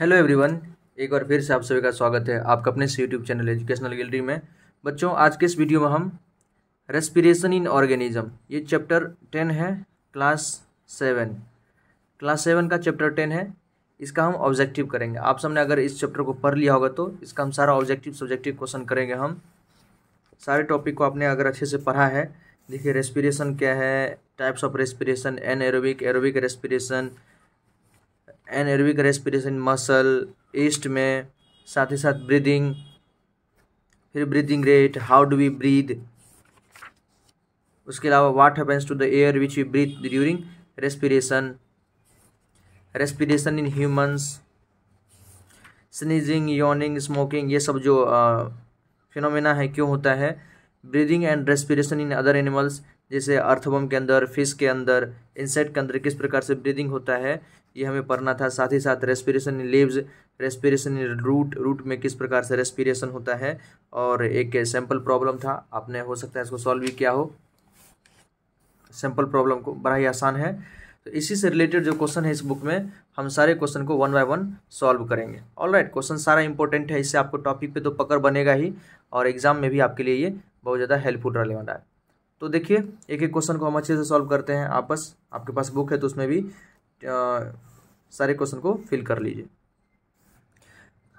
Hello everyone एक बार फिर से आप सभी का स्वागत है आपका अपने यूट्यूब चैनल एजुकेशनल गैलरी में बच्चों आज के इस वीडियो में हम रेस्पिरेशन इन ऑर्गेनिज्म ये चैप्टर टेन है क्लास सेवन क्लास सेवन का चैप्टर टेन है इसका हम ऑब्जेक्टिव करेंगे आप सबने अगर इस चैप्टर को पढ़ लिया होगा तो इसका हम सारा ऑब्जेक्टिव सब्जेक्टिव क्वेश्चन करेंगे हम सारे टॉपिक को आपने अगर अच्छे से पढ़ा है देखिए रेस्पिरेशन क्या है types of respiration N anaerobic aerobic respiration anaerobic respiration muscle yeast में साथ ही साथ ब्रीदिंग फिर breathing rate how do we breathe उसके अलावा what happens to the air which we breathe during respiration respiration in humans sneezing yawning smoking ये सब जो फिनोमेना है क्यों होता है breathing and respiration in other animals जैसे अर्थबम के अंदर फिश के अंदर इंसेक्ट के अंदर किस प्रकार से ब्रीदिंग होता है ये हमें पढ़ना था साथ ही साथ respiration in leaves respiration in root root में किस प्रकार से रेस्पिरेशन होता है और एक सैम्पल प्रॉब्लम था आपने हो सकता है इसको सॉल्व भी किया हो सैम्पल प्रॉब्लम को बड़ा ही आसान है तो इसी से रिलेटेड जो क्वेश्चन है इस बुक में हम सारे क्वेश्चन को वन बाय वन सॉल्व करेंगे ऑल राइट क्वेश्चन सारा इंपॉर्टेंट है इससे आपको टॉपिक पे तो पकड़ बनेगा ही और एग्जाम में भी आपके लिए ये बहुत ज़्यादा हेल्पफुल रहने वाला है तो देखिए एक एक क्वेश्चन को हम अच्छे से सॉल्व करते हैं आपस आपके पास बुक है तो उसमें भी आ, सारे क्वेश्चन को फिल कर लीजिए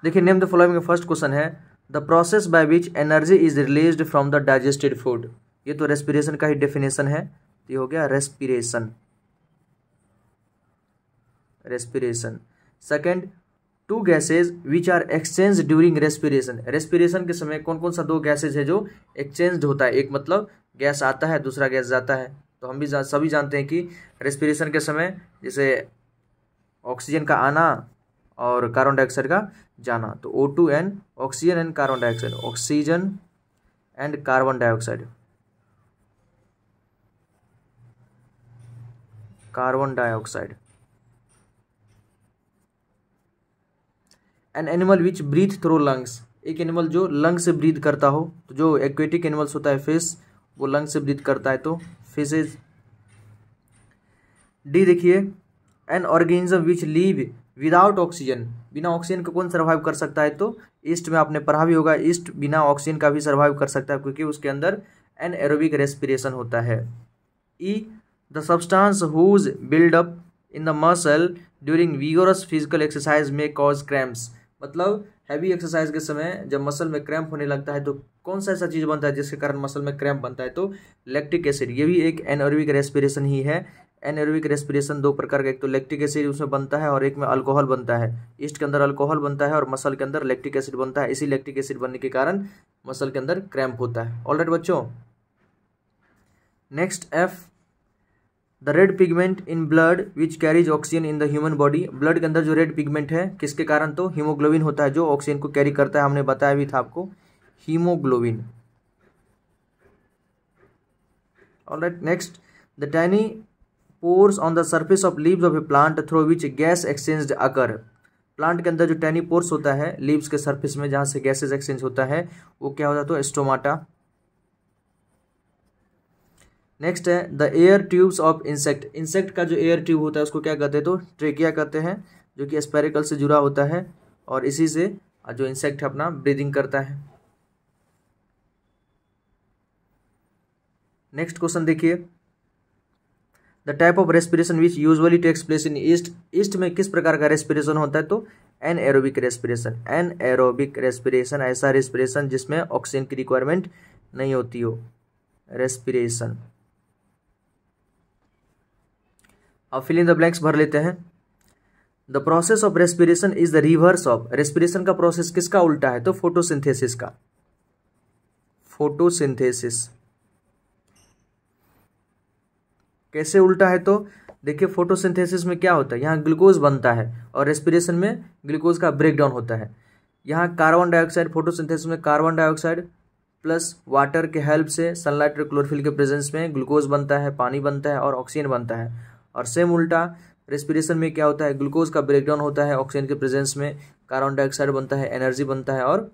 देखिए name the following first question है the process by which energy is release from the digested food ये तो रेस्पिरेशन का ही डेफिनेशन है ये हो गया respiration respiration second two gases which are exchange during respiration respiration के समय कौन कौन सा दो गैसेज है जो एक्सचेंज होता है एक मतलब गैस आता है दूसरा गैस जाता है तो हम भी जा, सभी जानते हैं कि रेस्पिरेशन के समय जैसे ऑक्सीजन का आना और कार्बन डाइऑक्साइड का जाना तो O two an oxygen and carbon dioxide oxygen and carbon dioxide carbon dioxide an animal which breathe through lungs एक एनिमल जो लंग से ब्रीथ करता हो तो जो एक्वेटिक एनिमल्स होता है फिश वो लंग से ब्रीथ करता है तो फिशेज डी देखिए an organism which live without oxygen बिना ऑक्सीजन का कौन सर्वाइव कर सकता है तो ईस्ट में आपने पढ़ा भी होगा ईस्ट बिना ऑक्सीजन का भी सर्वाइव कर सकता है क्योंकि उसके अंदर एन एरोबिक रेस्पिरेशन होता है E the substance whose buildup in the muscle during vigorous physical exercise में कॉज क्रैम्प्स मतलब हैवी एक्सरसाइज के समय जब मसल में क्रैम्प होने लगता है तो कौन सा ऐसा चीज़ बनता है जिसके कारण मसल में क्रैम्प बनता है तो लैक्टिक एसिड ये भी एक एनोरबिक रेस्पिरेशन ही है एनएरबिक रेस्पिरेशन दो प्रकार का एक तो लैक्टिक एसिड उसमें बनता है और एक में अल्कोहल बनता है ईस्ट के अंदर अल्कोहल बनता है और मसल के अंदर लैक्टिक एसिड बनता है इसी लैक्टिक एसिड बनने के कारण मसल के अंदर क्रैम्प होता है ऑल राइट बच्चों next F the red pigment in blood which carries oxygen in the human body blood के अंदर जो रेड पिगमेंट है किसके कारण तो हीमोग्लोबिन होता है जो ऑक्सीजन को कैरी करता है हमने बताया भी था आपको hemoglobin all right next the tiny pores on the surface of leaves of a plant through which gas exchange occur plant के अंदर जो टैनी पोर्स होता है लीव्स के सरफेस में जहाँ से गैसेज एक्सचेंज होता है वो क्या होता है तो एस्टोमाटा नेक्स्ट है the air tubes of insect insect का जो एयर ट्यूब होता है उसको क्या कहते हैं तो ट्रेकिया कहते हैं जो कि स्पेरिकल से जुड़ा होता है और इसी से जो इंसेक्ट अपना ब्रीदिंग करता है नेक्स्ट क्वेश्चन देखिए the type of respiration which usually takes place in yeast yeast में किस प्रकार का रेस्पिरेशन होता है तो N aerobic respiration N aerobic respiration ऐसा रेस्पिरेशन जिसमें ऑक्सीजन की रिक्वायरमेंट नहीं होती हो रेस्पिरेशन अब फिल इन द ब्लैंक्स भर लेते हैं the process of respiration is the reverse of respiration का प्रोसेस किसका उल्टा है तो फोटोसिंथेसिस का फोटोसिंथेसिस कैसे उल्टा है तो देखिए फोटोसिंथेसिस में क्या होता है यहाँ ग्लूकोज बनता है और रेस्पिरेशन में ग्लूकोज का ब्रेकडाउन होता है यहाँ कार्बन डाइऑक्साइड फोटोसिंथेसिस में कार्बन डाइऑक्साइड प्लस वाटर के हेल्प से सनलाइट और क्लोरोफिल के प्रेजेंस में ग्लूकोज बनता है पानी बनता है और ऑक्सीजन बनता है और सेम उल्टा रेस्पिरेशन में क्या होता है ग्लूकोज का ब्रेकडाउन होता है ऑक्सीजन के प्रेजेंस में कार्बन डाइऑक्साइड बनता है एनर्जी बनता है और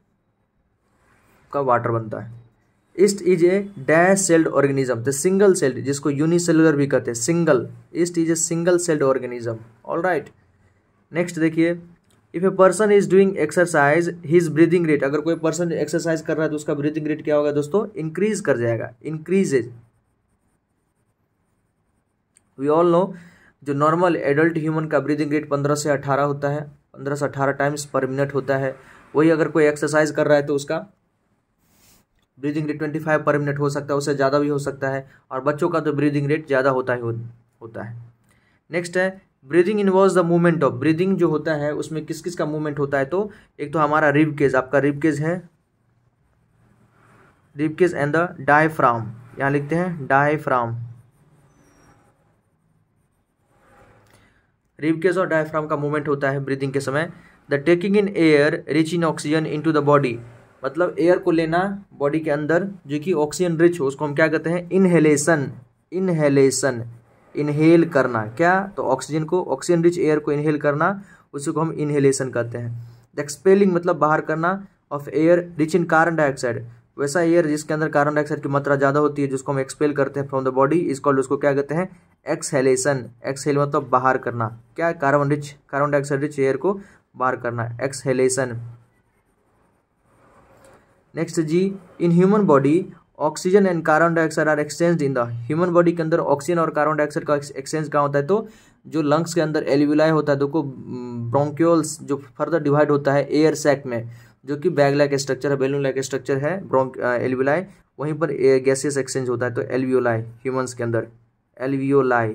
का वाटर बनता है yeast is a dash celled organism the single celled जिसको यूनिसेलुलर भी कहते हैं single yeast is a single celled organism all right next देखिए if a person is doing exercise his breathing rate अगर कोई पर्सन एक्सरसाइज कर रहा है तो उसका ब्रीदिंग रेट क्या होगा दोस्तों इंक्रीज कर जाएगा इंक्रीजेज वी ऑल नो जो नॉर्मल एडल्ट ह्यूमन का ब्रीदिंग रेट पंद्रह से अठारह होता है पंद्रह से अठारह टाइम्स पर मिनट होता है वही अगर कोई एक्सरसाइज कर रहा है तो उसका breathing rate twenty five per minute हो सकता है उससे ज़्यादा भी हो सकता है और बच्चों का तो ब्रीदिंग रेट ज़्यादा होता ही हो, होता है नेक्स्ट है breathing involve the movement of breathing जो होता है उसमें किस किस का मूवमेंट होता है तो एक तो हमारा रिब केज आपका रिब केज है rib cage and the diaphragm यहाँ लिखते हैं डायफ्राम रिब केज और डायफ्राम का मूवमेंट होता है ब्रीदिंग के समय the taking in air rich in oxygen into the body मतलब एयर को लेना बॉडी के अंदर जो कि ऑक्सीजन रिच हो उसको हम क्या कहते हैं इनहेलेशन इनहेलेशन इनहेल करना क्या तो ऑक्सीजन को ऑक्सीजन रिच एयर को इनहेल करना उसी को हम इनहेलेशन कहते हैं द एक्सपेलिंग मतलब बाहर करना of air rich in carbon dioxide वैसा एयर जिसके अंदर कार्बन डाइऑक्साइड की मात्रा ज़्यादा होती है जिसको हम एक्सपेल करते हैं from the body is called उसको क्या कहते हैं एक्सहेलेशन एक्सहेल मतलब बाहर करना क्या carbon rich carbon dioxide rich air को बाहर करना exhalation next G in human body oxygen and carbon dioxide are exchange in the human body के अंदर ऑक्सीजन और कार्बन डाइऑक्साइड का एक्सचेंज कहाँ होता है तो जो लंग्स के अंदर एल्यूलाई होता है देखो ब्रोंक्योल्स जो फर्दर डिवाइड होता है एयर सैक में जो कि बैग लाइक स्ट्रक्चर है बेलून लाइक स्ट्रक्चर है ब्रोंक वहीं पर गैसेस एक्सचेंज होता है तो एल्वियोलाई ह्यूमन्स के अंदर alveoli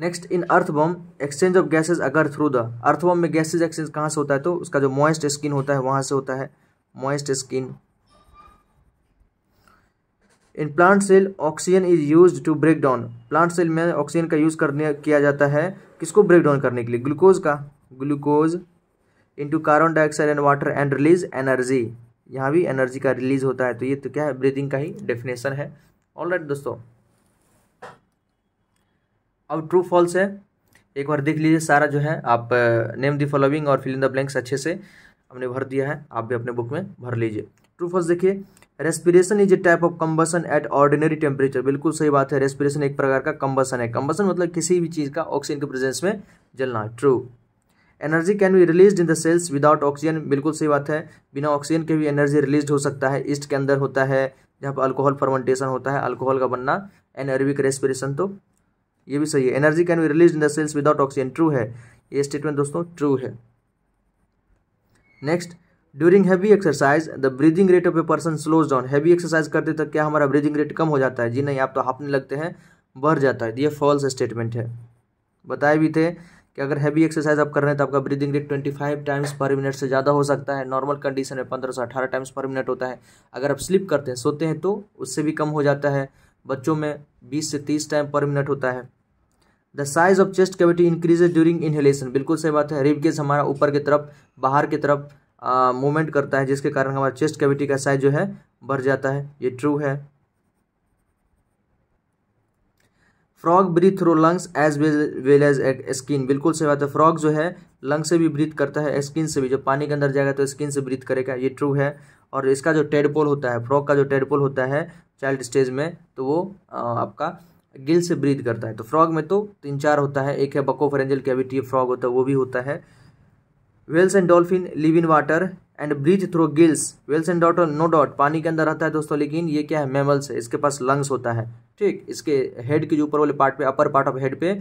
next in earthworm exchange of gases occur through the earthworm में गैसेज एक्सचेंज कहाँ से होता है तो उसका जो मॉइस्ट स्किन होता है वहाँ से होता है moist skin in plant cell oxygen is use to break down plant cell में ऑक्सीजन का यूज़ करने किया जाता है किसको ब्रेक डाउन करने के लिए ग्लूकोज का glucose into carbon dioxide and water and release energy यहाँ भी एनर्जी का रिलीज होता है तो ये तो क्या है ब्रीदिंग का ही डेफिनेशन है ऑल राइट दोस्तों अब ट्रू फॉल्स है एक बार देख लीजिए सारा जो है आप नेम दी फॉलोइंग और फिल इन द ब्लैंक्स अच्छे से हमने भर दिया है आप भी अपने बुक में भर लीजिए ट्रू फॉल्स देखिए respiration is a type of combustion at ordinary temperature बिल्कुल सही बात है रेस्पिरेशन एक प्रकार का कम्बसन है कम्बसन मतलब किसी भी चीज़ का ऑक्सीजन के प्रेजेंस में जलना true energy can be release in the cells without oxygen बिल्कुल सही बात है बिना ऑक्सीजन के भी एनर्जी रिलीज हो सकता है ईस्ट के अंदर होता है जहाँ पर अल्कोहल फर्मेंटेशन होता है अल्कोहल का बनना एनअरबिक रेस्पिरेशन तो ये भी सही है energy can be release in the cells without oxygen true है ये स्टेटमेंट दोस्तों ट्रू है next during heavy exercise the breathing rate of a person slows down heavy exercise करते तक क्या हमारा ब्रीदिंग रेट कम हो जाता है जी नहीं आप तो हाफने लगते हैं बढ़ जाता है ये फॉल्स स्टेटमेंट है बताए भी थे कि अगर हैवी एक्सरसाइज आप कर रहे हैं तो आपका breathing rate twenty five times per minute से ज़्यादा हो सकता है नॉर्मल कंडीशन में पंद्रह से 18 टाइम्स पर मिनट होता है अगर आप स्लिप करते हैं सोते हैं तो उससे भी कम हो जाता है बच्चों में बीस से तीस टाइम पर मिनट होता है the size of chest cavity increases during inhalation बिल्कुल सही बात है रिब केस हमारा ऊपर की तरफ बाहर की तरफ मूवमेंट करता है जिसके कारण हमारा चेस्ट कैविटी का साइज जो है बढ़ जाता है ये ट्रू है frog breathe through lungs as well as skin बिल्कुल सही बात है फ्रॉग जो है लंग से भी ब्रीथ करता है स्किन से भी जब पानी के अंदर जाएगा तो स्किन से ब्रीथ करेगा ये ट्रू है और इसका जो टेडपोल होता है फ्रॉग का जो टेडपोल होता है चाइल्ड स्टेज में तो वो आ, आपका गिल से ब्रीद करता है तो फ्रॉग में तो तीन चार होता है एक है बको फरेंजल कैविटी फ्रॉग होता है वो भी होता है whales and dolphin live in water and breathe through gills whales and डॉटर नो डॉट पानी के अंदर रहता है दोस्तों लेकिन ये क्या है मेमल्स है इसके पास लंग्स होता है ठीक इसके हेड के जो ऊपर वाले पार्ट पे अपर पार्ट ऑफ हेड पे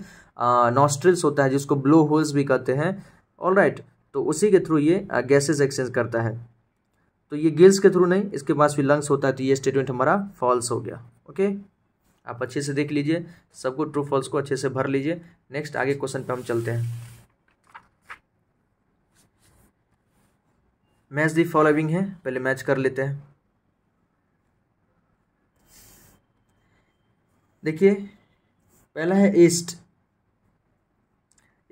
नॉस्ट्रिल्स होता है जिसको ब्लो होल्स भी कहते हैं ऑल राइट तो उसी के थ्रू ये गैसेज एक्सचेंज करता है तो ये गिल्स के थ्रू नहीं इसके पास भी लंग्स होता है तो ये स्टेटमेंट हमारा फॉल्स हो गया ओके आप अच्छे से देख लीजिए सबको ट्रू फॉल्स को अच्छे से भर लीजिए नेक्स्ट आगे क्वेश्चन पे हम चलते हैं मैच दी फॉलोइंग है पहले मैच कर लेते हैं देखिए पहला है ईस्ट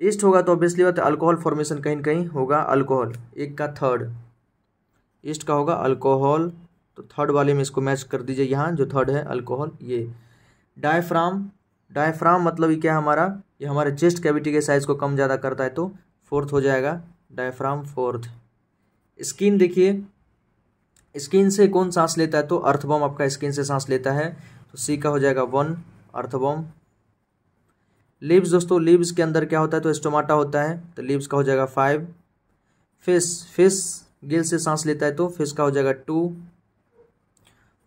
ईस्ट होगा तो ऑब्वियसली बात अल्कोहल फॉर्मेशन कहीं ना कहीं होगा अल्कोहल एक का थर्ड ईस्ट का होगा अल्कोहल तो थर्ड वाले में इसको मैच कर दीजिए यहाँ जो थर्ड है अल्कोहल ये डायफ्राम डायफ्राम मतलब ये क्या है हमारा ये हमारे चेस्ट कैविटी के साइज़ को कम ज़्यादा करता है तो फोर्थ हो जाएगा डायफ्राम फोर्थ स्किन देखिए स्किन से कौन सांस लेता है तो अर्थबम आपका स्किन से सांस लेता है तो सी का हो जाएगा वन अर्थबम लिब्स दोस्तों लिब्स के अंदर क्या होता है तो स्टोमाटा होता है तो लिब्स का हो जाएगा फाइव फिश फिश गिल से सांस लेता है तो फिश का हो जाएगा टू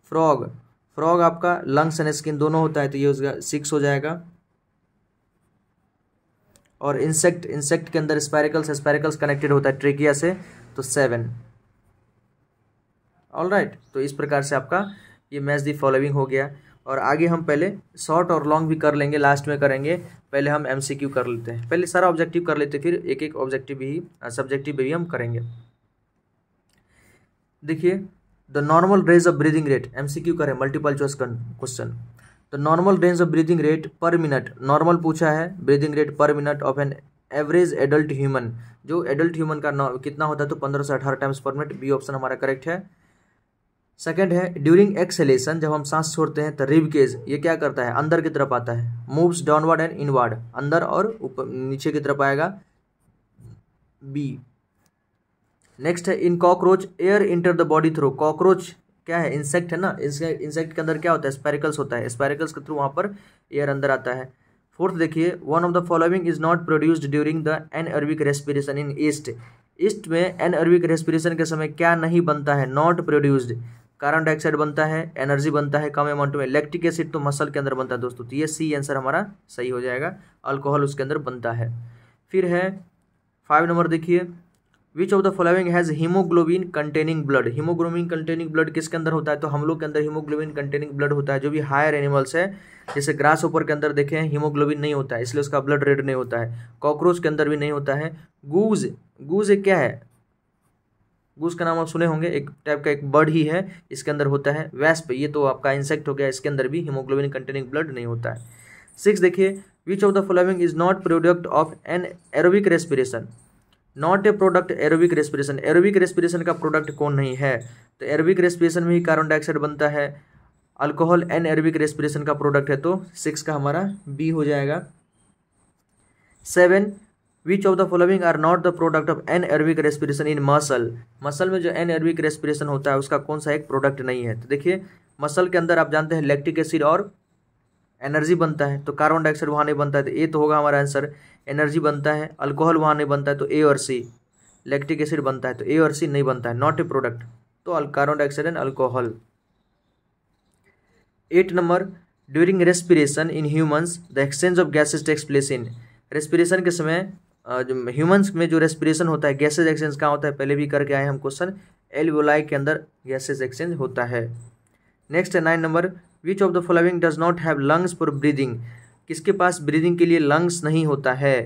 फ्रॉग फ्रॉग आपका लंग्स एंड स्किन दोनों होता है तो ये उसका सिक्स हो जाएगा और इंसेक्ट इंसेक्ट के अंदर स्पैरिकल्स स्पैरिकल्स कनेक्टेड होता है ट्रेकिया से तो सेवन ऑल राइट तो इस प्रकार से आपका ये मैच दी फॉलोइंग हो गया और आगे हम पहले शॉर्ट और लॉन्ग भी कर लेंगे लास्ट में करेंगे पहले हम एम कर लेते हैं पहले सारा ऑब्जेक्टिव कर लेते फिर एक एक ऑब्जेक्टिव भी सब्जेक्टिव भी हम करेंगे देखिए the normal range of breathing rate M C Q करें multiple choice question the normal range of breathing rate per minute normal पूछा है breathing rate per minute of an average adult human जो adult human का कितना होता है तो पंद्रह से अठारह times per minute B option हमारा करेक्ट है सेकेंड है ड्यूरिंग एक्सेलेशन जब हम सांस छोड़ते हैं तो रिब केज ये क्या करता है अंदर की तरफ आता है मूव्स डाउनवर्ड एंड इनवर्ड अंदर और ऊपर नीचे की तरफ आएगा बी नेक्स्ट है in cockroach air enter the body through cockroach क्या है इंसेक्ट है ना इंसेक्ट के अंदर क्या होता है स्पेरिकल्स होता है स्पेरिकल्स के थ्रू वहाँ पर एयर अंदर आता है फोर्थ देखिए one of the following is not produced during the anaerobic respiration in yeast yeast में एन अरबिक रेस्पिरेशन के समय क्या नहीं बनता है नॉट प्रोड्यूस्ड कार्बन डाइऑक्साइड बनता है एनर्जी बनता है कम अमाउंट में लैक्टिक एसिड तो मसल के अंदर बनता है दोस्तों तो ये सी आंसर हमारा सही हो जाएगा अल्कोहल उसके अंदर बनता है फिर है फाइव नंबर देखिए which of the following has haemoglobin containing blood haemoglobin containing blood किसके अंदर होता है तो हम लोग के अंदर हीमोग्लोबिन कंटेनिंग ब्लड होता है जो भी हायर एनिमल्स है जैसे ग्रास ऊपर के अंदर देखें हीमोग्लोबिन नहीं होता है इसलिए उसका ब्लड रेड नहीं होता है कॉकरोच के अंदर भी नहीं होता है गूज गूज एक क्या है गूज का नाम आप सुने होंगे एक टाइप का एक बर्ड ही है इसके अंदर होता है वैस्प ये तो आपका इंसेक्ट हो गया इसके अंदर भी हीमोग्लोबिन कंटेनिंग ब्लड नहीं होता है सिक्स देखिए which of the following is not product of an aerobic respiration not a product aerobic respiration aerobic respiration का प्रोडक्ट कौन नहीं है तो एरोबिक रेस्पिरेशन में ही कार्बन डाइऑक्साइड बनता है अल्कोहल एन एरोबिक रेस्पिरेशन का प्रोडक्ट है तो सिक्स का हमारा बी हो जाएगा seven which of the following are not the product of an aerobic respiration in muscle muscle में जो एन एरोबिक रेस्पिरेशन होता है उसका कौन सा एक प्रोडक्ट नहीं है तो देखिए मसल के अंदर आप जानते हैं लैक्टिक एसिड और एनर्जी बनता है तो कार्बन डाइऑक्साइड वहाँ नहीं बनता है तो ए तो होगा हमारा आंसर एनर्जी बनता है अल्कोहल वहाँ नहीं बनता है तो ए और सी लैक्टिक एसिड बनता है तो ए और सी नहीं बनता है नॉट ए प्रोडक्ट तो carbon dioxide and alcohol eight number during respiration in humans the exchange of gases takes place in respiration के समय ह्यूमन्स में जो रेस्पिरेशन होता है गैसेज एक्सचेंज कहाँ होता है पहले भी करके आए हम क्वेश्चन एलवोलाई के अंदर गैसेज एक्सचेंज होता है नेक्स्ट है nine number which of the following does not have lungs for breathing किसके पास ब्रीदिंग के लिए लंग्स नहीं होता है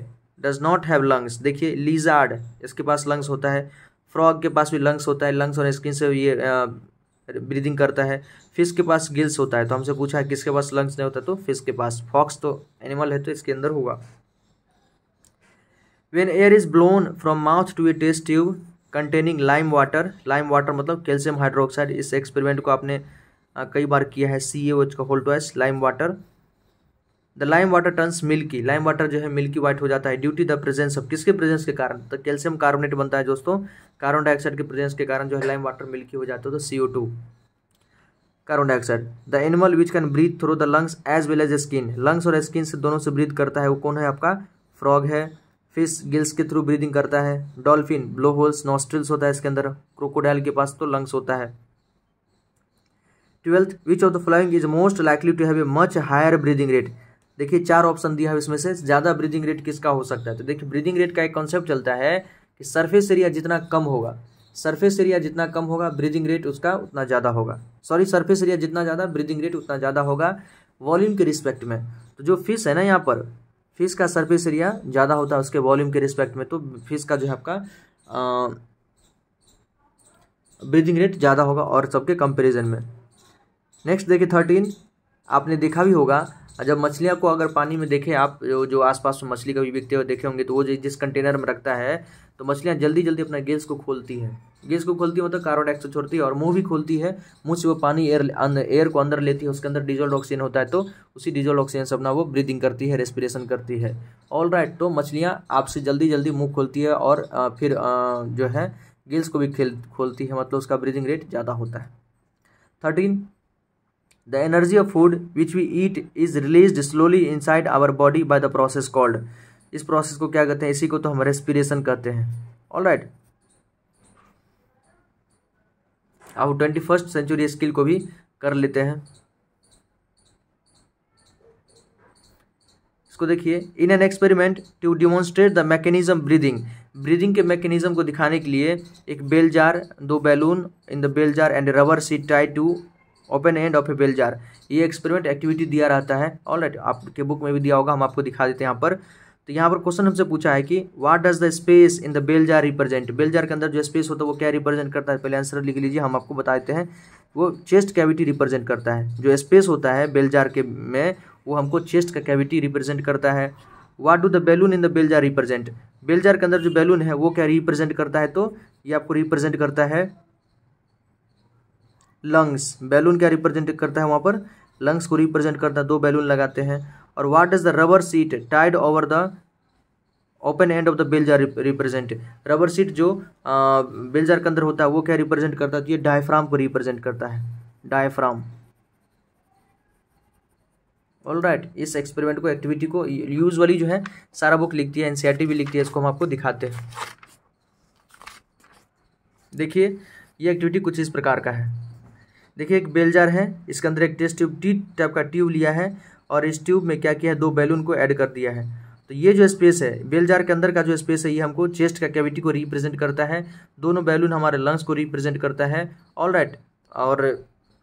डज नॉट हैव लंग्स देखिए लीजार्ड इसके पास लंग्स होता है फ्रॉग के पास भी लंग्स होता है लंग्स और स्किन से ये ब्रीदिंग करता है फिश के पास गिल्स होता है तो हमसे पूछा है किसके पास लंग्स नहीं होता तो फिश के पास फॉक्स तो एनिमल है तो इसके अंदर होगा when air is blown from mouth to a test tube containing lime water lime water मतलब कैल्शियम हाइड्रोक्साइड इस एक्सपेरिमेंट को आपने हाँ, कई बार किया है सी ए का whole two as lime water the lime water turns milky lime water जो है मिल्की वाइट हो जाता है ड्यू द प्रेजेंस ऑफ किसके प्रेजेंस के कारण तो कैल्शियम कार्बोनेट बनता है दोस्तों कार्बन डाइऑक्साइड के प्रेजेंस के कारण जो है लाइम वाटर मिल्की हो जाता है तो C O two carbon dioxide the animal which can breathe through the lungs as well as skin lungs और स्किन से दोनों से ब्रीथ करता है वो कौन है आपका फ्रॉग है फिश गिल्स के थ्रू ब्रीदिंग करता है डॉल्फिन ब्लो होल्स नॉस्ट्रिल्स होता है इसके अंदर क्रोकोडाइल के पास तो लंग्स होता है twelfth which of the flying is most likely to have a much higher breathing rate देखिए चार ऑप्शन दिया है इसमें से ज़्यादा ब्रीदिंग रेट किसका हो सकता है तो देखिए ब्रीदिंग रेट का एक कॉन्सेप्ट चलता है कि सरफेस एरिया जितना कम होगा सरफेस एरिया जितना कम होगा ब्रीदिंग रेट उसका उतना ज़्यादा होगा सॉरी सरफेस एरिया जितना ज़्यादा ब्रीदिंग रेट उतना ज़्यादा होगा वॉल्यूम के रिस्पेक्ट में तो जो फिश है ना यहाँ पर फिश का सरफेस एरिया ज़्यादा होता है उसके वॉल्यूम के रिस्पेक्ट में तो फिश का जो है आपका ब्रीदिंग रेट ज़्यादा होगा और सबके कंपेरिजन में नेक्स्ट देखिए थर्टीन आपने देखा भी होगा जब मछलियाँ को अगर पानी में देखें आप जो जो आसपास मछली कभी बिकते हुए देखे होंगे तो वो जिस कंटेनर में रखता है तो मछलियाँ जल्दी जल्दी अपना गैस को खोलती है गेस को खोलती है मतलब कार्बन डाइऑक्साइड छोड़ती है और मुंह भी खोलती है मुंह से वो पानी एयर एयर अं, को अंदर लेती है उसके अंदर डीजल ऑक्सीजन होता है तो उसी डीजल ऑक्सीजन से अपना वो ब्रीदिंग करती है रेस्पिरेशन करती है ऑल राइट तो मछलियाँ आपसे जल्दी जल्दी मुँह खोलती है और फिर जो है गेल्स को भी खेल खोलती है मतलब उसका ब्रीदिंग रेट ज़्यादा होता है thirteen energy of food which we eat is release slowly inside our body by the process called इस प्रोसेस को क्या कहते हैं इसी को तो हम रेस्पिरेशन कहते हैं ऑल राइट अब ट्वेंटी फर्स्ट सेंचुरी स्किल को भी कर लेते हैं इसको देखिए in an experiment to demonstrate the mechanism breathing breathing के मैकेनिज्म को दिखाने के लिए एक बेल जार दो balloon in the bell jar and rubber sheet tie to open end of a bell jar ये एक्सपेरिमेंट एक्टिविटी दिया रहता है ऑल राइट आपके बुक में भी दिया होगा हम आपको दिखा देते हैं यहाँ पर तो यहाँ पर क्वेश्चन हमसे पूछा है कि what does the space in the bell jar represent bell jar के अंदर जो स्पेस होता है वो क्या रिप्रेजेंट करता है पहले आंसर लिख लीजिए हम आपको बता देते हैं वो चेस्ट कैविटी रिप्रेजेंट करता है जो स्पेस होता है बेल जार के में वो हमको चेस्ट का कैविटी रिप्रेजेंट करता है what do the balloon in the bell jar represent bell jar के अंदर जो बैलून है वो क्या रिप्रेजेंट करता है तो ये आपको रिप्रेजेंट करता है लंग्स बैलून क्या रिप्रेजेंट करता है वहाँ पर लंग्स को रिप्रेजेंट करता है दो बैलून लगाते हैं और what is the rubber sheet tied over the open end of the bell jar represent rubber sheet जो बेलजार के अंदर होता है वो क्या रिप्रेजेंट करता है तो ये डायफ्राम को रिप्रेजेंट करता है डायफ्राम ऑल राइट इस एक्सपेरिमेंट को एक्टिविटी को यूजुअली जो है सारा बुक लिखती है एनसीईआरटी भी लिखती है इसको हम आपको दिखाते हैं देखिए ये एक्टिविटी कुछ इस प्रकार का है देखिए एक बेलजार है इसके अंदर एक टेस्ट ट्यूब टी टाइप का ट्यूब लिया है और इस ट्यूब में क्या किया है दो बैलून को ऐड कर दिया है तो ये जो स्पेस है बेलजार के अंदर का जो स्पेस है ये हमको चेस्ट का कैविटी को रिप्रेजेंट करता है दोनों बैलून हमारे लंग्स को रिप्रेजेंट करता है ऑल राइट और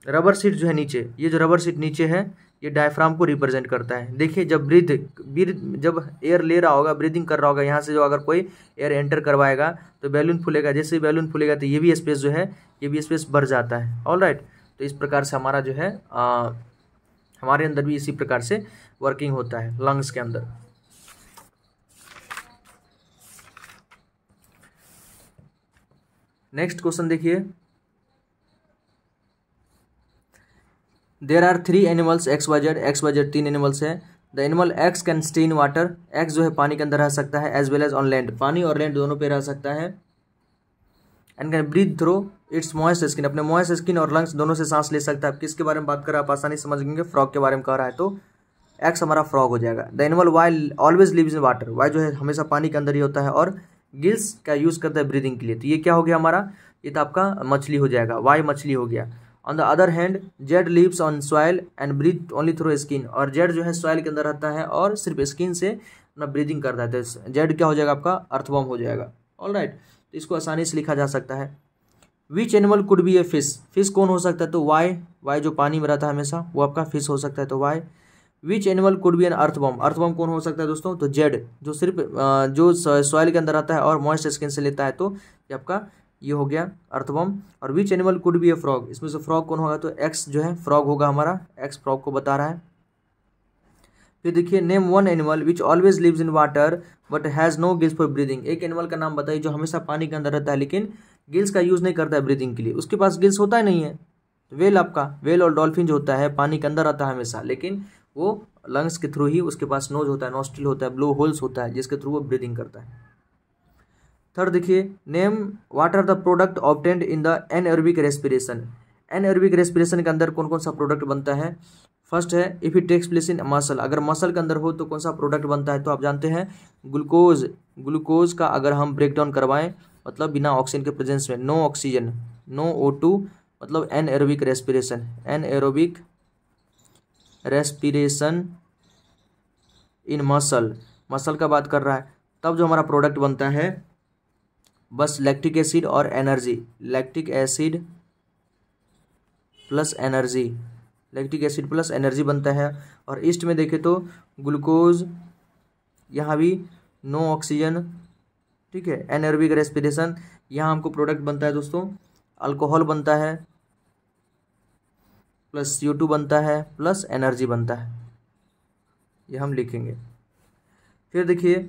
रबर सीट जो है नीचे ये जो रबर सीट नीचे है ये डायफ्राम को रिप्रेजेंट करता है देखिए जब ब्रीथ जब एयर ले रहा होगा ब्रीदिंग कर रहा होगा यहाँ से जो अगर कोई एयर एंटर करवाएगा तो बैलून फूलेगा जैसे ही बैलून फूलेगा तो ये भी स्पेस जो है ये भी स्पेस बढ़ जाता है ऑल राइट right. तो इस प्रकार से हमारा जो है आ, हमारे अंदर भी इसी प्रकार से वर्किंग होता है लंग्स के अंदर नेक्स्ट क्वेश्चन देखिए there are three animals X Y Z X Y Z तीन एनिमल्स है the animal X can stay in water X जो है पानी के अंदर रह सकता है as well as on land पानी और लैंड दोनों पे रह सकता है and can breathe through its moist skin अपने मॉइस्ट स्किन और लंग्स दोनों से सांस ले सकता है आप किसके बारे में बात कर आप आसानी समझ गएंगे फ्रॉग के बारे में कह रहा है तो एक्स हमारा फ्रॉग हो जाएगा the animal Y always live in water Y जो है हमेशा पानी के अंदर ही होता है और गिल्स का यूज़ करता है ब्रीदिंग के लिए तो ये क्या हो गया हमारा ये तो आपका मछली हो जाएगा वाई मछली हो गया on the other hand Z lives on soil and breathe only through skin और जेड जो है सॉयल के अंदर रहता है और सिर्फ स्किन से अपना ब्रीदिंग करता है तो जेड क्या हो जाएगा आपका अर्थवॉम हो जाएगा ऑल राइट right. तो इसको आसानी से लिखा जा सकता है which animal could be a fish fish कौन हो सकता है तो वाई वाई जो पानी में रहता है हमेशा वो आपका फिश हो सकता है तो Y which animal could be an earthworm earthworm कौन हो सकता है दोस्तों तो जेड जो सिर्फ जो सॉइल के अंदर आता है और मॉइस्ट स्किन से लेता है तो ये आपका ये हो गया अर्थबॉम और which animal could be a frog इसमें से फ्रॉग कौन होगा तो एक्स जो है फ्रॉग होगा हमारा एक्स फ्रॉग को बता रहा है फिर देखिए name one animal which always lives in water but has no gills for breathing एक एनिमल का नाम बताइए जो हमेशा पानी के अंदर रहता है लेकिन गिल्स का यूज़ नहीं करता है ब्रीदिंग के लिए उसके पास गिल्स होता ही नहीं है वेल आपका वेल और डॉल्फिन जो होता है पानी के अंदर रहता है हमेशा लेकिन वो लंग्स के थ्रू ही उसके पास नोज होता है नोस्टिल होता है ब्लो होल्स होता है जिसके थ्रू वो ब्रीदिंग करता है थर्ड देखिए name what are the product obtained in the an aerobic respiration an aerobic respiration के अंदर कौन कौन सा प्रोडक्ट बनता है फर्स्ट है if it takes place in muscle अगर मसल के अंदर हो तो कौन सा प्रोडक्ट बनता है तो आप जानते हैं ग्लूकोज ग्लूकोज का अगर हम ब्रेक डाउन करवाएं मतलब बिना ऑक्सीजन के प्रेजेंस में no oxygen no O two मतलब an aerobic respiration N aerobic respiration in muscle muscle का बात कर रहा है तब जो हमारा प्रोडक्ट बनता है बस लैक्टिक एसिड और energy lactic acid plus energy lactic acid plus energy बनता है और ईस्ट में देखें तो ग्लूकोज यहाँ भी नो ऑक्सीजन ठीक है एनर्विक रेस्पिरेशन यहाँ हमको प्रोडक्ट बनता है दोस्तों अल्कोहल बनता है प्लस सी टू बनता है प्लस एनर्जी बनता है ये हम लिखेंगे फिर देखिए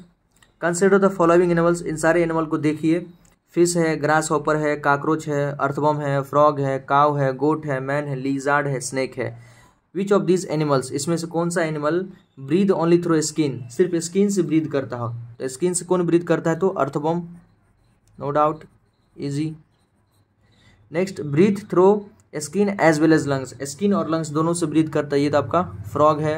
कंसिडर द फॉलोइंग एनिमल्स इन सारे एनिमल को देखिए फिश है ग्रास हॉपर है काकरोच है अर्थबम है फ्रॉग है काव है गोट है मैन है लीजार्ड है स्नेक है विच ऑफ दिस एनिमल्स इसमें से कौन सा animal breathe only through skin सिर्फ स्किन से ब्रीद करता हो तो स्किन से कौन ब्रीद करता है तो earthworm no doubt easy next breathe through skin as well as lungs skin और लंग्स दोनों से ब्रीद करता है ये तो आपका फ्रॉग है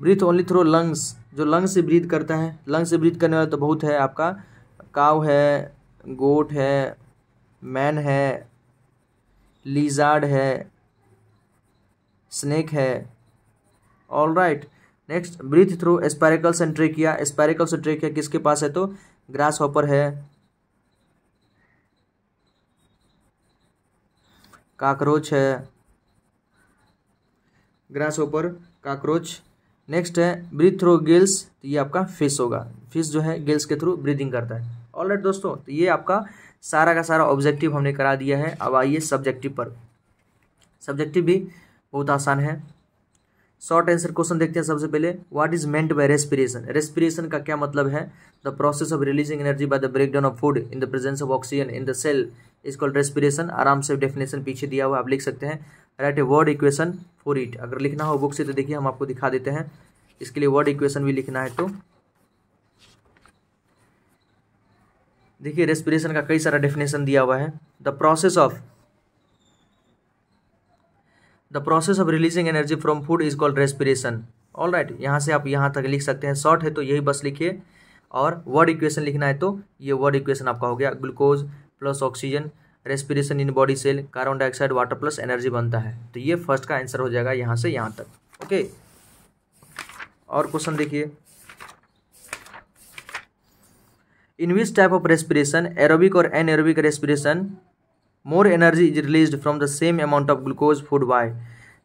ब्रीथ ओनली थ्रो लंग्स जो लंग्स से ब्रीद करता है लंग्स से ब्रीद करने वाला तो बहुत है आपका काव है गोट है मैन है लीजार्ड है स्नेक है all right next breathe through trachea spiracles and trachea किसके पास है तो ग्रास हॉपर है काकरोच है ग्रास हॉपर काकरोच नेक्स्ट है ब्रीथ थ्रू गिल्स तो ये आपका फिश होगा फिश जो है गिल्स के थ्रू ब्रीदिंग करता है ऑल राइट दोस्तों तो ये आपका सारा का सारा ऑब्जेक्टिव हमने करा दिया है अब आइए सब्जेक्टिव पर सब्जेक्टिव भी बहुत आसान है शॉर्ट आंसर क्वेश्चन देखते हैं सबसे पहले what is meant by respiration respiration का क्या मतलब है the process of releasing energy by the break down of food in the presence of oxygen in the cell is called respiration आराम से डेफिनेशन पीछे दिया हुआ आप लिख सकते हैं write a word equation for it अगर लिखना हो बुक से तो देखिए हम आपको दिखा देते हैं इसके लिए वर्ड इक्वेशन भी लिखना है तो देखिए रेस्पिरेशन का कई सारा डेफिनेशन दिया हुआ है the process of the process of releasing energy from food is called respiration all right यहाँ से आप यहाँ तक लिख सकते हैं शॉर्ट है तो यही बस लिखिए और वर्ड इक्वेशन लिखना है तो ये वर्ड इक्वेशन आपका हो गया glucose plus oxygen respiration in body cell carbon dioxide water plus energy बनता है तो ये फर्स्ट का आंसर हो जाएगा यहाँ से यहाँ तक ओके और क्वेश्चन देखिए in type of of respiration aerobic or anaerobic respiration more energy is release from the same amount of glucose food by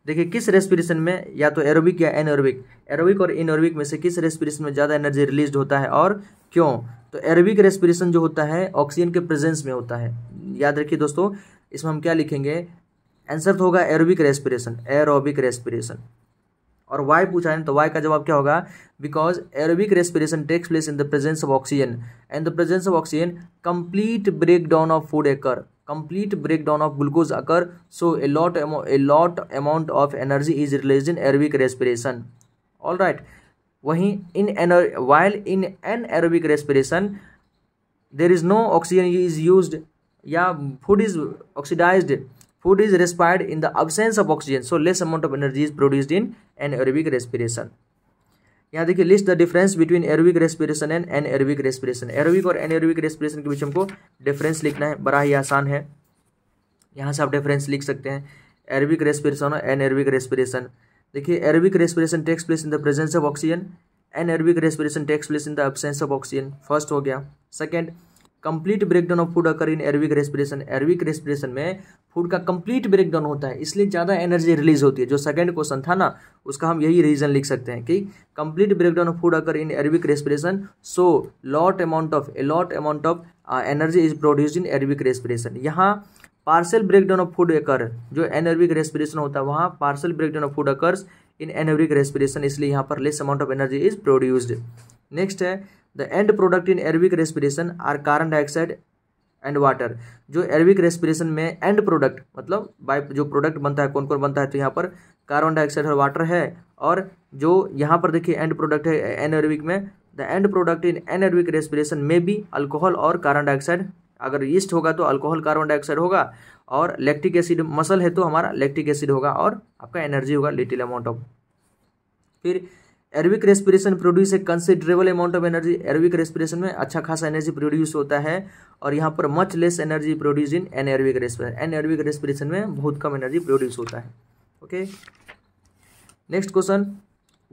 देखिए किस रेस्पिरेशन में या तो एरोबिक या एनोरबिक एरोबिक और इनोरबिक में से किस रेस्पिरेशन में ज़्यादा एनर्जी रिलीज होता है और क्यों तो एरोबिक रेस्पिरेशन जो होता है ऑक्सीजन के प्रेजेंस में होता है याद रखिए दोस्तों इसमें हम क्या लिखेंगे आंसर तो होगा एरोबिक रेस्पिरेशन एरोबिक रेस्पिरेशन और वाई पूछा है तो वाई का जवाब क्या होगा because aerobic respiration takes place in the presence of oxygen and the presence of oxygen complete break down of food occur complete break down of glucose occur so a lot a lot amount of energy is release in aerobic respiration all right वहीं in एनर while in an aerobic respiration there is no oxygen is use या food is oxidised food is respired in the absence of oxygen so less amount of energy is produced in anaerobic respiration यहाँ देखिए list the difference between aerobic respiration and an aerobic respiration aerobic और an aerobic respiration के बीच हमको difference लिखना है बड़ा ही आसान है यहाँ से आप डिफरेंस लिख सकते हैं एरोबिक रेस्पिरेशन और एन एरोबिक रेस्पिरेशन देखिए aerobic respiration takes place in the presence of oxygen an aerobic respiration takes place in the absence of oxygen first हो गया second complete breakdown of food occur in aerobic respiration aerobic respiration में food का complete breakdown होता है इसलिए ज़्यादा energy release होती है जो सेकंड क्वेश्चन था ना उसका हम यही रीजन लिख सकते हैं कि complete breakdown of food occur in aerobic respiration so lot amount of a lot amount of energy is produce in aerobic respiration यहाँ partial breakdown of food occur जो एनर्विक रेस्पिरेशन होता है वहाँ partial breakdown of food occurs in anaerobic respiration इसलिए यहाँ पर less amount of energy is produced next है the end product in aerobic respiration are carbon dioxide and water जो एरविक respiration में एंड प्रोडक्ट मतलब बाय जो प्रोडक्ट बनता है कौन कौन बनता है तो यहाँ पर कार्बन डाइऑक्साइड और वाटर है और जो यहाँ पर देखिए एंड प्रोडक्ट है एन एरविक में the end product in N एरविक respiration में भी अल्कोहल और कार्बन डाइऑक्साइड अगर ईस्ट होगा तो अल्कोहल कार्बन डाइऑक्साइड होगा और लैक्टिक एसिड मसल है तो हमारा लैक्टिक एसिड होगा और आपका एनर्जी होगा लिटिल अमाउंट ऑफ फिर aerobic respiration produce a considerable amount of energy aerobic respiration में अच्छा खासा एनर्जी प्रोड्यूस होता है और यहाँ पर much less energy produce in N एरविक respiration N एरविक respiration में बहुत कम एनर्जी प्रोड्यूस होता है okay next question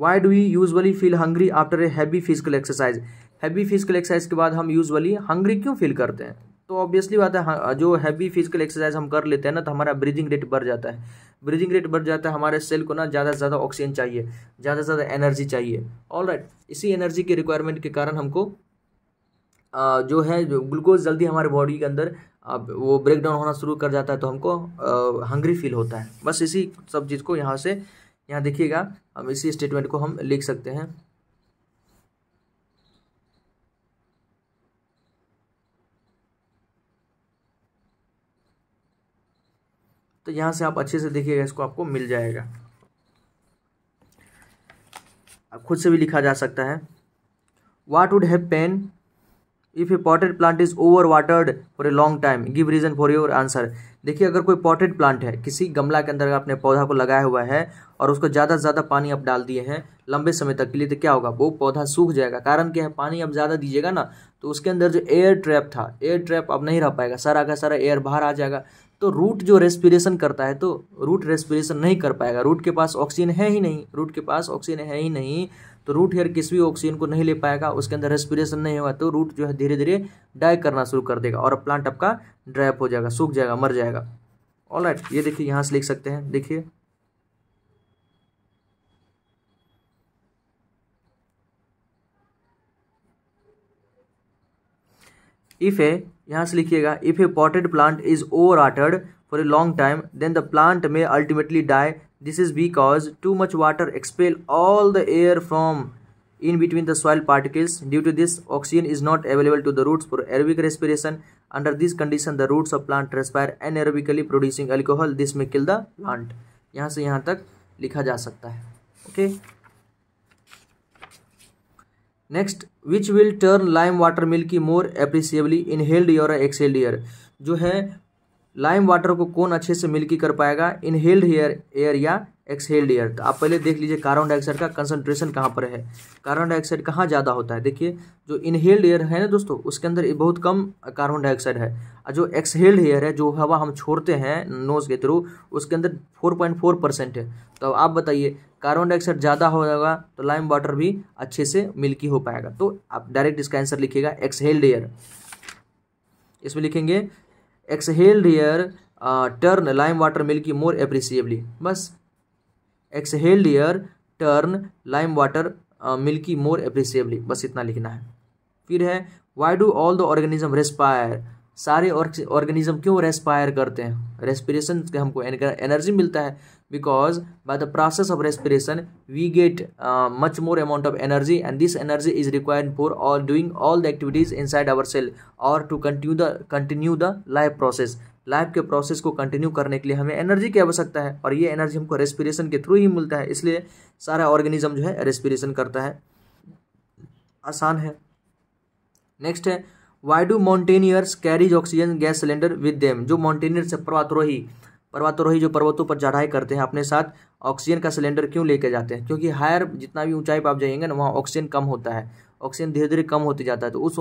why do you usually feel hungry after a heavy physical exercise heavy physical exercise के बाद हम यूजली हंग्री क्यों फील करते हैं तो ऑब्वियसली बात है हाँ, जो हैवी फिजिकल एक्सरसाइज हम कर लेते हैं ना तो हमारा ब्रीदिंग रेट बढ़ जाता है ब्रीदिंग रेट बढ़ जाता है हमारे सेल को ना ज़्यादा से ज़्यादा ऑक्सीजन चाहिए ज़्यादा से ज़्यादा एनर्जी चाहिए ऑल राइट इसी एनर्जी के रिक्वायरमेंट के कारण हमको जो है ग्लूकोज जल्दी हमारे बॉडी के अंदर अब वो ब्रेक डाउन होना शुरू कर जाता है तो हमको हंग्री फील होता है बस इसी सब चीज़ को यहाँ से यहाँ देखिएगा हम इसी स्टेटमेंट को हम लिख सकते हैं तो यहाँ से आप अच्छे से देखिएगा इसको आपको मिल जाएगा अब खुद से भी लिखा जा सकता है what would happen if a potted plant is over watered for a long time give reason for your answer देखिए अगर कोई पॉटेड प्लांट है किसी गमला के अंदर आपने पौधा को लगाया हुआ है और उसको ज़्यादा से ज़्यादा पानी आप डाल दिए हैं लंबे समय तक के लिए तो क्या होगा वो पौधा सूख जाएगा कारण क्या है पानी आप ज़्यादा दीजिएगा ना तो उसके अंदर जो एयर ट्रैप था एयर ट्रैप अब नहीं रह पाएगा सारा का सारा एयर बाहर आ जाएगा तो रूट जो रेस्पिरेशन करता है तो रूट रेस्पिरेशन नहीं कर पाएगा रूट के पास ऑक्सीजन है ही नहीं रूट के पास ऑक्सीजन है ही नहीं तो रूट हेयर किसी भी ऑक्सीजन को नहीं ले पाएगा उसके अंदर रेस्पिरेशन नहीं होगा तो रूट जो है धीरे धीरे डाई करना शुरू कर देगा और प्लांट आपका ड्राइप हो जाएगा सूख जाएगा मर जाएगा ऑल राइट ये देखिए यहाँ से लिख सकते हैं देखिए इफ ए यहाँ से लिखिएगा if a potted plant is over watered for a long time then the plant may ultimately die this is because too much water expel all the air from in between the soil particles due to this oxygen is not available to the roots for aerobic respiration under this condition the roots of plant respire anaerobically producing alcohol this may kill the plant यहाँ से यहाँ तक लिखा जा सकता है okay okay? Next which will turn lime water milky more appreciably inhaled air exhaled air जो है लाइम वाटर को कौन अच्छे से मिल्की कर पाएगा इनहेल्ड ईयर एयर या एक्सहेल्ड एयर तो आप पहले देख लीजिए कार्बन डाइऑक्साइड का कंसनट्रेशन कहाँ पर है कार्बन डाइऑक्साइड कहाँ ज़्यादा होता है देखिए जो इनहेल्ड एयर है ना दोस्तों उसके अंदर बहुत कम कार्बन डाइऑक्साइड है और जो एक्सहेल्ड एयर है जो हवा हम छोड़ते हैं नोज के थ्रू उसके अंदर फोर पॉइंट फोर परसेंट है तो आप बताइए कार्बन डाइऑक्साइड ज़्यादा होगा तो लाइम वाटर भी अच्छे से मिल्की हो पाएगा तो आप डायरेक्ट इसका आंसर लिखिएगा एक्सहेल्ड एयर इसमें लिखेंगे exhaled air turn lime water milky more appreciably बस exhaled air turn lime water milky more appreciably बस इतना लिखना है फिर है why do all the organism respire सारे ऑर्गेनिज्म क्यों रेस्पायर करते हैं रेस्पिरेशन से हमको एनर्जी मिलता है because by the process of respiration we get much more amount of energy and this energy is required for all doing all the activities in inside our cell और to continue the continue the life process life के process को continue करने के लिए हमें energy की आवश्यकता है और ये एनर्जी हमको रेस्पिरेशन के थ्रू ही मिलता है इसलिए सारा ऑर्गेनिज्म जो है रेस्पिरेशन करता है आसान है नेक्स्ट है why do mountaineers carries oxygen gas cylinder with them जो माउंटेनियर्स है पर्वतरोही पर्वतरोही जो पर्वतों पर चढ़ाई करते हैं अपने साथ ऑक्सीजन का सिलेंडर क्यों लेके जाते हैं क्योंकि हायर जितना भी ऊंचाई पर आप जाएंगे ना वहाँ ऑक्सीजन कम होता है ऑक्सीजन धीरे धीरे कम होते जाता है तो उस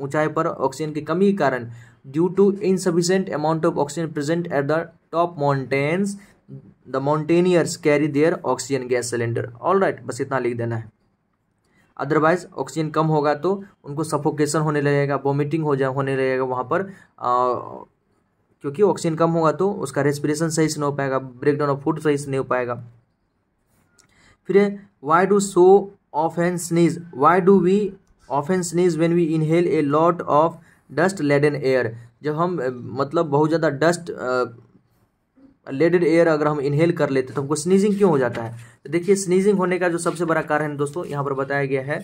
ऊंचाई पर ऑक्सीजन की कमी के कारण due to insufficient amount of oxygen present at the top mountains the mountaineers carry their oxygen gas cylinder all right बस इतना लिख देना है अदरवाइज़ ऑक्सीजन कम होगा तो उनको सफोकेशन होने लगेगा वॉमिटिंग हो जा होने लगेगा वहाँ पर आ, क्योंकि ऑक्सीजन कम होगा तो उसका रेस्पिरेशन सही से नहीं हो पाएगा ब्रेकडाउन ऑफ फूड सही से नहीं हो पाएगा फिर why do so of sneeze why do we of sneeze when we inhale a lot of dust laden air जब हम मतलब बहुत ज़्यादा डस्ट लेडेड एयर अगर हम इनहेल कर लेते तो हमको स्नीजिंग क्यों हो जाता है तो देखिए स्नीजिंग होने का जो सबसे बड़ा कारण है दोस्तों यहाँ पर बताया गया है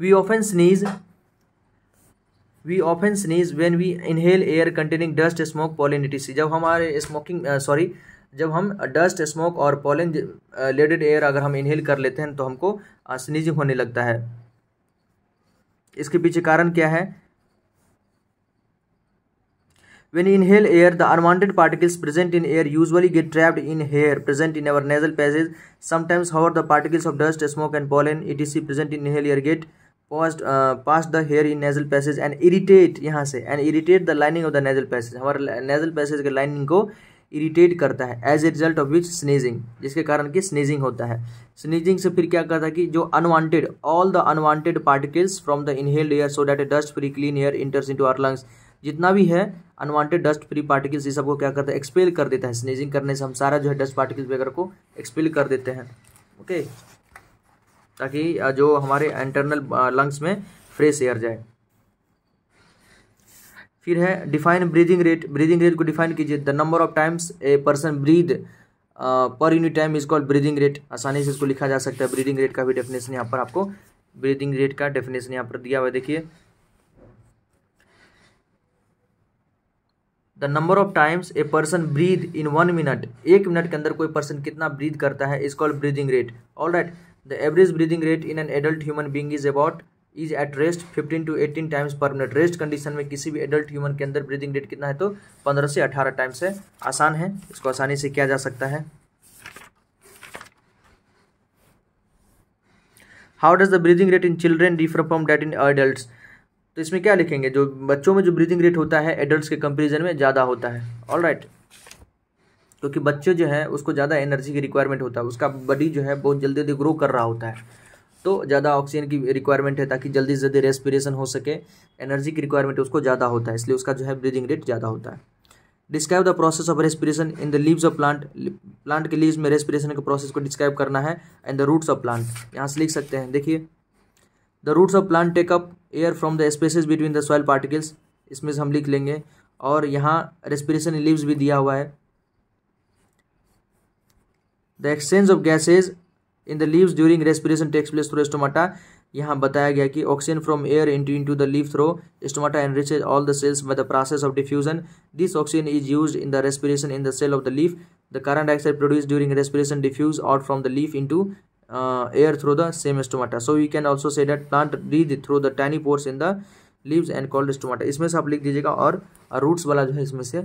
we often sneeze we often sneeze when we inhale air containing dust smoke pollen जब हमारे स्मोकिंग सॉरी जब हम डस्ट स्मोक और पॉलिन लेडेड एयर अगर हम इनहेल कर लेते हैं तो हमको स्नीजिंग होने लगता है इसके पीछे कारण क्या है When we inhale air, the unwanted particles present in air usually get trapped in hair present in our nasal passages. Sometimes, however, the particles of dust, smoke, and pollen etc. present in inhale air get passed uh, past the hair in nasal passages and irritate यहाँ से and irritate the lining of the nasal passages. हमारे nasal passages के lining को irritate करता है as a result of which sneezing जिसके कारण कि स्नेजिंग होता है स्नेजिंग से फिर क्या करता है कि जो unwanted all the unwanted particles from the inhaled air so that a dust free clean air enters into our lungs जितना भी है अनवांटेड डस्ट फ्री पार्टिकल्स ये सबको क्या करता है एक्सपेल कर देता है स्नेजिंग करने से हम सारा जो है डस्ट पार्टिकल्स वगैरह को एक्सपेल कर देते हैं ओके ताकि जो हमारे इंटरनल लंग्स में फ्रेश एयर जाए फिर है define breathing rate breathing rate को डिफाइन कीजिए the number of times a person breathe per unit time is called breathing rate आसानी से इसको लिखा जा सकता है ब्रीदिंग रेट का भी डेफिनेशन यहाँ पर आपको ब्रीदिंग रेट का डेफिनेशन यहाँ पर दिया हुआ है देखिए number of times a person breathe in one minute एक मिनट के अंदर कोई पर्सन कितना ब्रीद करता है is called breathing rate all right the average breathing rate in an adult human being is about is at rest fifteen to eighteen times per minute rest condition में किसी भी एडल्ट ह्यूमन के अंदर breathing rate कितना है तो पंद्रह से अठारह टाइम्स है आसान है इसको आसानी से किया जा सकता है how does the breathing rate in children differ from that in adults तो इसमें क्या लिखेंगे जो बच्चों में जो ब्रीदिंग रेट होता है एडल्ट के कंपेरिजन में ज़्यादा होता है ऑल राइट क्योंकि बच्चे जो है उसको ज़्यादा एनर्जी की रिक्वायरमेंट होता है उसका बॉडी जो है बहुत जल्दी जल्दी ग्रो कर रहा होता है तो ज़्यादा ऑक्सीजन की रिक्वायरमेंट है ताकि जल्दी से जल्दी रेस्पिरेशन हो सके एनर्जी की रिक्वायरमेंट उसको ज़्यादा होता है इसलिए उसका जो है ब्रीदिंग रेट ज़्यादा होता है describe the process of respiration in the leaves of plant plant के लीव्स में रेस्पिरेशन के प्रोसेस को डिस्क्राइब करना है and the roots of plant यहाँ से लिख सकते हैं देखिए the roots of plant take up air from the spaces between the soil particles इसमें से हम लिख लेंगे और यहाँ रेस्पिरेशन लिव्स भी दिया हुआ है the exchange of gases in the leaves during respiration takes place through stomata यहाँ बताया गया कि oxygen from air into into the leaf through stomata and reaches all the cells by the process of diffusion this oxygen is use in the respiration in the cell of the leaf the carbon dioxide produce during respiration diffuse out from the leaf into uh, air through the same stomata so we can also say that plant breathe through the tiny pores in the leaves and called stomata इसमें से आप लिख दीजिएगा और roots वाला जो है इसमें से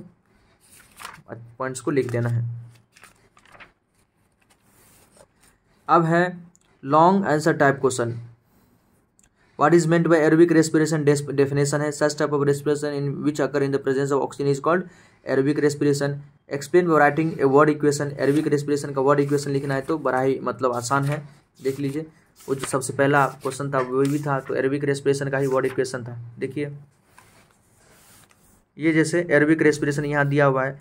points को लिख देना है अब है long answer type question what is meant by aerobic respiration definition है such type of respiration in which occur in the presence of oxygen is called aerobic respiration explain by writing a word equation aerobic respiration का word equation लिखना है तो बड़ा ही मतलब आसान है देख लीजिए वो जो सबसे पहला क्वेश्चन था वो भी था तो एरबिक रेस्पिरेशन का ही वर्ड इक्वेशन था देखिए ये जैसे एरबिक रेस्पिरेशन यहाँ दिया हुआ है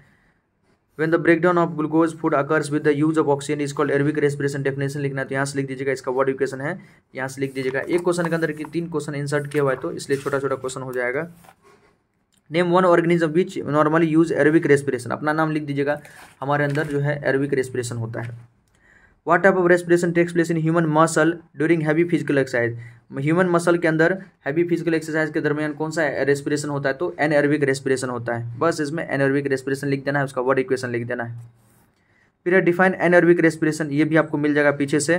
the break down of glucose food occurs with the use of oxygen is called aerobic respiration definition लिखना है तो यहाँ से लिख दीजिएगा इसका वर्ड इक्वेशन है यहाँ से लिख दीजिएगा एक क्वेश्चन के अंदर की तीन क्वेश्चन इंसर्ट किया हुआ है तो इसलिए छोटा छोटा क्वेश्चन हो जाएगा name one organism which normally use aerobic respiration अपना नाम लिख दीजिएगा हमारे अंदर जो है एरविक रेस्पिरेशन होता है what type of respiration takes place in human muscle during heavy physical exercise human muscle के अंदर हैवी फिजिकल एक्सरसाइज के दरमियान कौन सा रेस्पिरेशन होता है तो एनर्विक रेस्पिरेशन होता है बस इसमें एनर्विक रेस्पिरेशन लिख देना है उसका वर्ड इक्वेशन लिख देना है फिर डिफाइन एनर्विक रेस्पिरेशन ये भी आपको मिल जाएगा पीछे से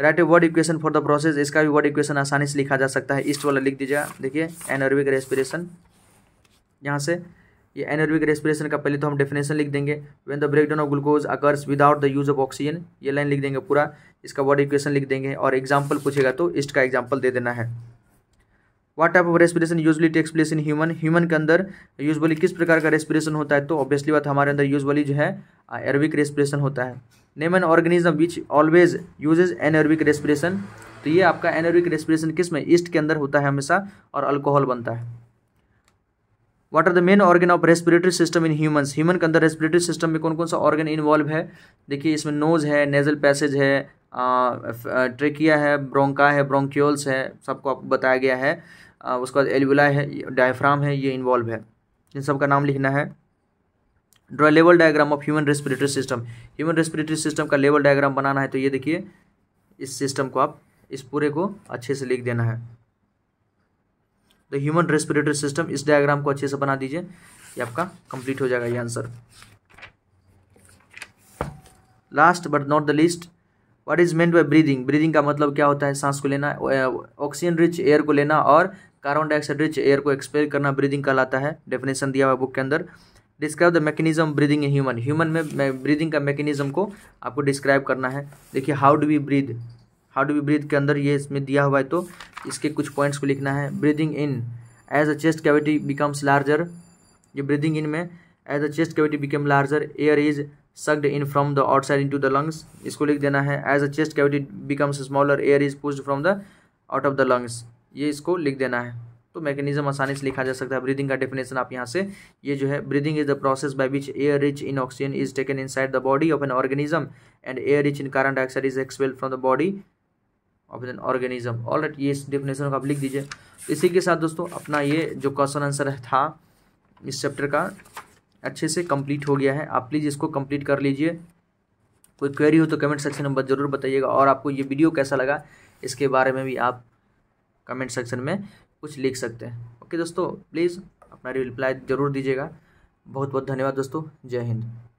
write a word equation for the process इसका भी वर्ड इक्वेशन आसानी से लिखा जा सकता है ईस्ट वाला लिख दीजिएगा देखिए एनर्विक रेस्पिरेशन यहाँ से ये एनर्विक रेस्पिरेशन का पहले तो हम डेफिनेशन लिख देंगे when the breakdown of glucose occurs without the use of oxygen ये लाइन लिख देंगे पूरा इसका वर्ड इक्वेशन लिख देंगे और एग्जाम्पल पूछेगा तो इस्ट का एग्जाम्पल दे देना है what type of respiration usually takes place in human human के अंदर यूजली किस प्रकार का रेस्पिरेशन होता है तो ऑब्वियसली बात हमारे अंदर यूजली जो है एरबिक रेस्पिरेशन होता है name an organism which always uses anaerobic respiration तो ये आपका एनर्विक रेस्पिरेशन किस में ईस्ट के अंदर होता है हमेशा और अल्कोहल बनता है what are the main organ of respiratory system in humans human के अंदर रेस्पिरेटरी सिस्टम में कौन कौन सा ऑर्गन इन्वॉल्व है देखिए इसमें नोज़ है नेजल पैसेज है ट्रेकिया है ब्रोंका है ब्रोंक्योल्स है सबको आपको बताया गया है आ, उसके बाद एलविला है डायफ्राम है ये इन्वॉल्व है इन सब का नाम लिखना है ड्रॉ लेवल diagram of human respiratory system human respiratory system का लेवल डायग्राम बनाना है तो ये देखिए इस सिस्टम को आप इस पूरे को अच्छे से लिख देना है द ह्यूमन रेस्पिरेटरी सिस्टम इस डायग्राम को अच्छे से बना दीजिए ये आपका कंप्लीट हो जाएगा ये answer last but not the least what is meant by breathing breathing का मतलब क्या होता है सांस को लेना ऑक्सीजन रिच एयर को लेना और कार्बन डाइऑक्साइड रिच एयर को एक्सपेल करना ब्रीदिंग कहलाता है डेफिनेशन दिया हुआ बुक के अंदर describe the mechanism breathing in human human में ब्रीदिंग का मैकेनिज्म को आपको डिस्क्राइब करना है देखिए how do we breathe how do we breathe के अंदर ये इसमें दिया हुआ है तो इसके कुछ पॉइंट्स को लिखना है breathing in as a chest cavity becomes larger ये ब्रीदिंग इन में as a chest cavity become larger air is sucked in from the outside to the lungs इसको लिख देना है as a chest cavity becomes smaller air is pushed from the out of the lungs ये इसको लिख देना है तो मैकेनिज्म आसानी से लिखा जा सकता है ब्रीदिंग का डेफिनेशन आप यहाँ से ये जो है breathing is the process by which air rich in oxygen is taken in side the body of an organism and air rich in carbon dioxide is expelled from the body of an organism all right ये इस definition को आप लिख दीजिए इसी के साथ दोस्तों अपना ये जो क्वेश्चन आंसर था इस चैप्टर का अच्छे से कंप्लीट हो गया है आप प्लीज़ इसको कंप्लीट कर लीजिए कोई क्वेरी हो तो कमेंट सेक्शन में ज़रूर बताइएगा और आपको ये वीडियो कैसा लगा इसके बारे में भी आप कमेंट सेक्शन में कुछ लिख सकते हैं ओके दोस्तों प्लीज़ अपना रिप्लाई ज़रूर दीजिएगा बहुत बहुत धन्यवाद दोस्तों जय हिंद